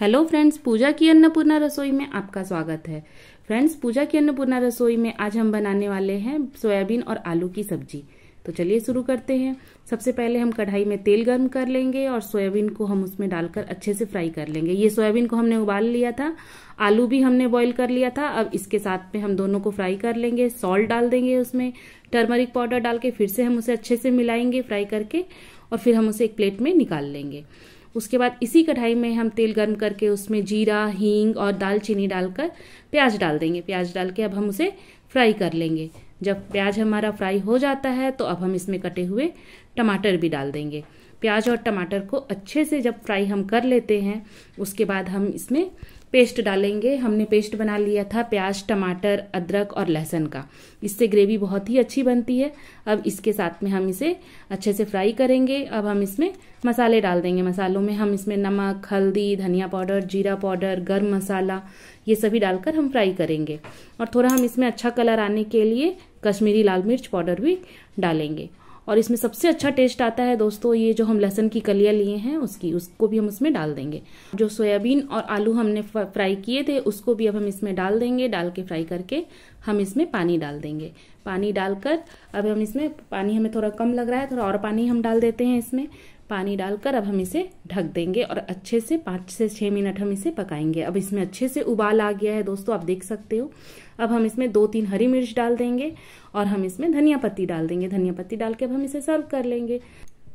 hello friends पूजा की अन्नपूर्णा रसोई में आपका स्वागत है फ्रेंड्स पूजा की अन्नपूर्णा रसोई में आज हम बनाने वाले हैं सोयाबीन और आलू की सब्जी तो चलिए शुरू करते हैं सबसे पहले हम कढ़ाई में तेल गर्म कर लेंगे और सोयाबीन को हम उसमें डालकर अच्छे से फ्राई कर लेंगे ये सोयाबीन को हमने उबाल लिया था आलू भी हमने बॉईल कर लिया था अब इसके साथ में हम दोनों को फ्राई कर लेंगे सॉल्ट डाल देंगे उसमें टर्मरिक पाउडर डाल के फिर से हम उसे अच्छे से मिलाएंगे फ्राई करके और फिर हम उसे एक प्लेट में निकाल लेंगे उसके बाद इसी कढ़ाई में हम तेल गर्म करके उसमें जीरा हींग और दालचीनी डालकर प्याज डाल देंगे प्याज डाल के अब हम उसे फ्राई कर लेंगे जब प्याज हमारा फ्राई हो जाता है तो अब हम इसमें कटे हुए टमाटर भी डाल देंगे प्याज और टमाटर को अच्छे से जब फ्राई हम कर लेते हैं उसके बाद हम इसमें पेस्ट डालेंगे हमने पेस्ट बना लिया था प्याज टमाटर अदरक और लहसुन का इससे ग्रेवी बहुत ही अच्छी बनती है अब इसके साथ में हम इसे अच्छे से फ्राई करेंगे अब हम इसमें मसाले डाल देंगे मसालों में हम इसमें नमक हल्दी धनिया पाउडर जीरा पाउडर गर्म मसाला ये सभी डालकर हम फ्राई करेंगे और थोड़ा हम इसमें अच्छा कलर आने के लिए कश्मीरी लाल मिर्च पाउडर भी डालेंगे और इसमें सबसे अच्छा टेस्ट आता है दोस्तों ये जो हम लहसन की कलियाँ लिए हैं उसकी उसको भी हम उसमें डाल देंगे जो सोयाबीन और आलू हमने फ्राई किए थे उसको भी अब हम इसमें डाल देंगे डाल के फ्राई करके हम इसमें पानी डाल देंगे पानी डालकर अब हम इसमें पानी हमें थोड़ा कम लग रहा है थोड़ा और पानी हम डाल देते हैं इसमें पानी डालकर अब हम इसे ढक देंगे और अच्छे से पाँच से छः मिनट हम इसे पकाएंगे अब इसमें अच्छे से उबाल आ गया है दोस्तों आप देख सकते हो अब हम इसमें दो तीन हरी मिर्च डाल देंगे और हम इसमें धनिया पत्ती डाल देंगे धनिया पत्ती डाल के अब हम इसे सर्व कर लेंगे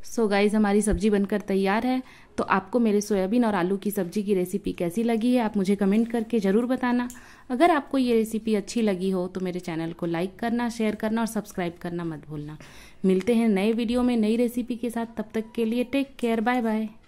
सो so गाइज़ हमारी सब्ज़ी बनकर तैयार है तो आपको मेरे सोयाबीन और आलू की सब्ज़ी की रेसिपी कैसी लगी है आप मुझे कमेंट करके ज़रूर बताना अगर आपको ये रेसिपी अच्छी लगी हो तो मेरे चैनल को लाइक करना शेयर करना और सब्सक्राइब करना मत भूलना मिलते हैं नए वीडियो में नई रेसिपी के साथ तब तक के लिए टेक केयर बाय बाय